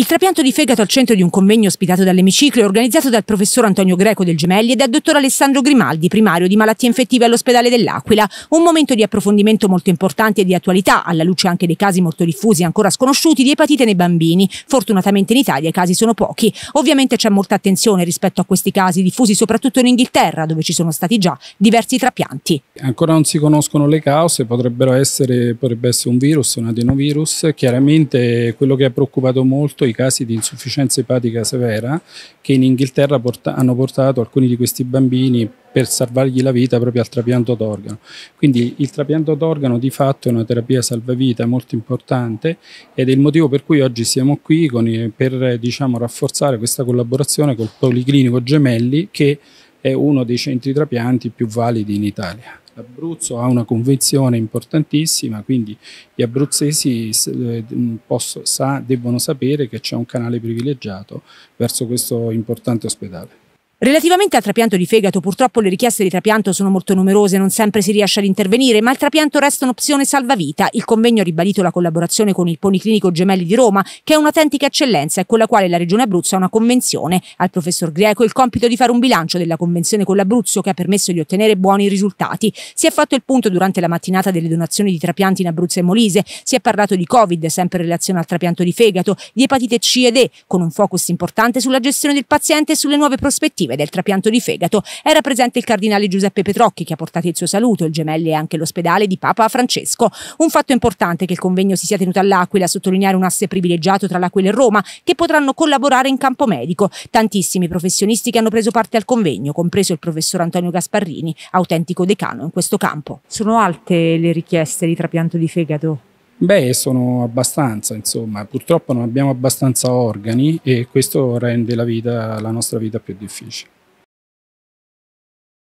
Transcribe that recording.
Il trapianto di fegato al centro di un convegno ospitato dall'emiciclo è organizzato dal professor Antonio Greco del Gemelli e dal dottor Alessandro Grimaldi, primario di malattie infettive all'ospedale dell'Aquila. Un momento di approfondimento molto importante e di attualità, alla luce anche dei casi molto diffusi e ancora sconosciuti di epatite nei bambini. Fortunatamente in Italia i casi sono pochi. Ovviamente c'è molta attenzione rispetto a questi casi diffusi soprattutto in Inghilterra, dove ci sono stati già diversi trapianti. Ancora non si conoscono le cause, potrebbero essere, potrebbe essere un virus, un adenovirus. Chiaramente quello che ha preoccupato molto i casi di insufficienza epatica severa che in Inghilterra porta- hanno portato alcuni di questi bambini per salvargli la vita proprio al trapianto d'organo. Quindi il trapianto d'organo di fatto è una terapia salvavita molto importante ed è il motivo per cui oggi siamo qui con, per diciamo, rafforzare questa collaborazione col Policlinico Gemelli che è uno dei centri trapianti più validi in Italia l'Abruzzo ha una convenzione importantissima, quindi gli abruzzesi eh, mm, posso, sa, debbono sapere che c'è un canale privilegiato verso questo importante ospedale. Relativamente al trapianto di fegato, purtroppo le richieste di trapianto sono molto numerose, non sempre si riesce ad intervenire, ma il trapianto resta un'opzione salvavita. Il convegno ha ribadito la collaborazione con il Poniclinico Gemelli di Roma, che è un'autentica eccellenza e con la quale la Regione Abruzzo ha una convenzione. Al professor Greco il compito di fare un bilancio della convenzione con l'Abruzzo che ha permesso di ottenere buoni risultati. Si è fatto il punto durante la mattinata delle donazioni di trapianti in Abruzzo e Molise, si è parlato di Covid, sempre in relazione al trapianto di fegato, di epatite C ed E, con un focus importante sulla gestione del paziente e sulle nuove prospettive successive del trapianto di fegato era presente il cardinale Giuseppe Petrocchi che ha portato il suo saluto, il gemelli e anche l'ospedale di Papa Francesco. Un fatto importante che il convegno si sia tenuto all'Aquila a sottolineare un asse privilegiato tra l'Aquila e Roma che potranno collaborare in campo medico. Tantissimi professionisti che hanno preso parte al convegno, compreso il professor Antonio Gasparrini, autentico decano in questo campo. Sono alte le richieste di trapianto di fegato Beh, sono abbastanza, insomma, purtroppo non abbiamo abbastanza organi e questo rende la, vita, la nostra vita più difficile.